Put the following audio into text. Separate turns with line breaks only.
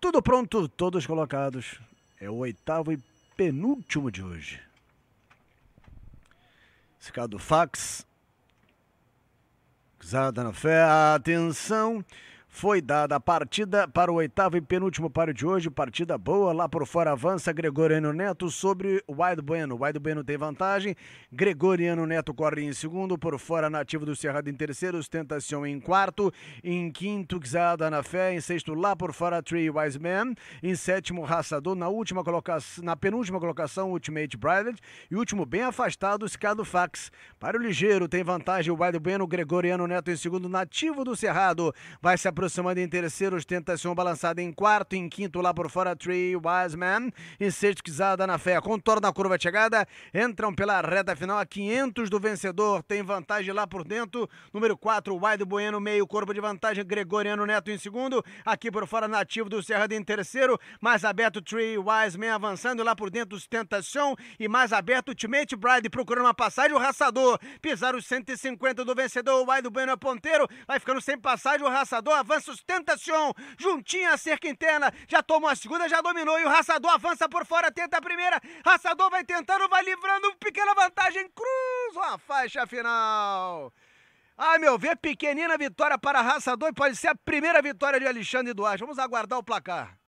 Tudo pronto, todos colocados. É o oitavo e penúltimo de hoje. Esse cara do fax. Zada na fé, atenção foi dada a partida para o oitavo e penúltimo paro de hoje. Partida boa, lá por fora avança Gregoriano Neto sobre Wide Bueno. Wide Bueno tem vantagem, Gregoriano Neto corre em segundo, por fora Nativo do Cerrado em terceiro, Ostentação em quarto, em quinto Xada na Fé, em sexto lá por fora Tree Wise Man, em sétimo Raçador, na última colocação, na penúltima colocação Ultimate Brilliant e último bem afastado Scado Fax. Para o ligeiro tem vantagem o Wide Bueno, Gregoriano Neto em segundo, Nativo do Cerrado vai se aproximando aproximando em terceiro, ostentação balançada em quarto, em quinto lá por fora, Tree Wiseman, em sexto, Quizada na fé, contorna a curva de chegada, entram pela reta final a 500 do vencedor, tem vantagem lá por dentro, número 4, Wide Bueno, meio corpo de vantagem, Gregoriano Neto em segundo, aqui por fora, Nativo do Cerrado em terceiro, mais aberto, Wise Wiseman avançando lá por dentro, ostentação e mais aberto, Ultimate Bride procurando uma passagem, o raçador, pisar os 150 do vencedor, o Wide Bueno é ponteiro, vai ficando sem passagem, o raçador avanços, tentação, juntinha a cerca interna, já tomou a segunda, já dominou e o Raçador avança por fora, tenta a primeira, Raçador vai tentando, vai livrando, pequena vantagem, cruza a faixa final. ai meu ver, pequenina vitória para Raçador e pode ser a primeira vitória de Alexandre Duarte. Vamos aguardar o placar.